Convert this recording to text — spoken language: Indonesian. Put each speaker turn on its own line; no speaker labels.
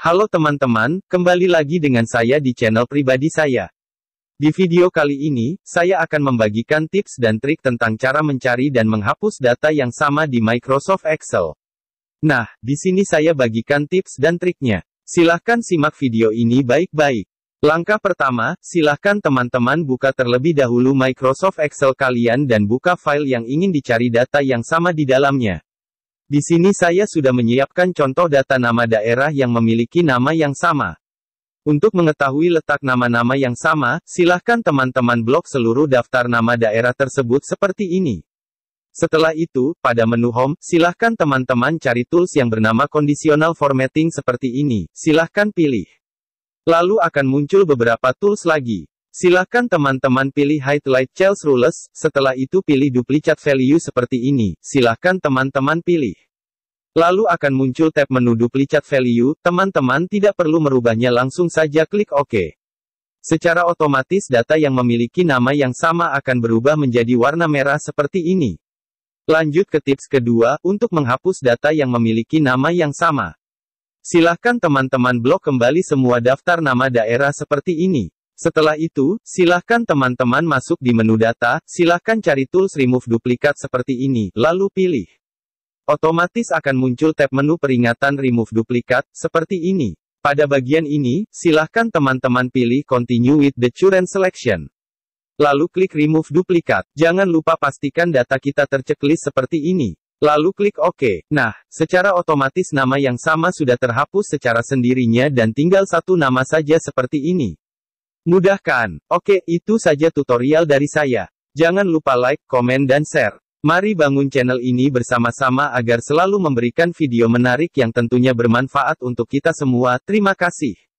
Halo teman-teman, kembali lagi dengan saya di channel pribadi saya. Di video kali ini, saya akan membagikan tips dan trik tentang cara mencari dan menghapus data yang sama di Microsoft Excel. Nah, di sini saya bagikan tips dan triknya. Silahkan simak video ini baik-baik. Langkah pertama, silahkan teman-teman buka terlebih dahulu Microsoft Excel kalian dan buka file yang ingin dicari data yang sama di dalamnya. Di sini saya sudah menyiapkan contoh data nama daerah yang memiliki nama yang sama. Untuk mengetahui letak nama-nama yang sama, silahkan teman-teman blok seluruh daftar nama daerah tersebut seperti ini. Setelah itu, pada menu Home, silahkan teman-teman cari tools yang bernama Conditional Formatting seperti ini, silahkan pilih. Lalu akan muncul beberapa tools lagi. Silakan teman-teman pilih highlight Charles Rules, setelah itu pilih duplicat value seperti ini, silakan teman-teman pilih. Lalu akan muncul tab menu duplicat value, teman-teman tidak perlu merubahnya langsung saja klik OK. Secara otomatis data yang memiliki nama yang sama akan berubah menjadi warna merah seperti ini. Lanjut ke tips kedua, untuk menghapus data yang memiliki nama yang sama. Silahkan teman-teman blok kembali semua daftar nama daerah seperti ini. Setelah itu, silahkan teman-teman masuk di menu data, silahkan cari tools remove duplikat seperti ini, lalu pilih. Otomatis akan muncul tab menu peringatan remove duplikat, seperti ini. Pada bagian ini, silahkan teman-teman pilih continue with the current selection. Lalu klik remove duplikat. Jangan lupa pastikan data kita terceklis seperti ini. Lalu klik OK. Nah, secara otomatis nama yang sama sudah terhapus secara sendirinya dan tinggal satu nama saja seperti ini. Mudah kan? Oke, itu saja tutorial dari saya. Jangan lupa like, komen dan share. Mari bangun channel ini bersama-sama agar selalu memberikan video menarik yang tentunya bermanfaat untuk kita semua. Terima kasih.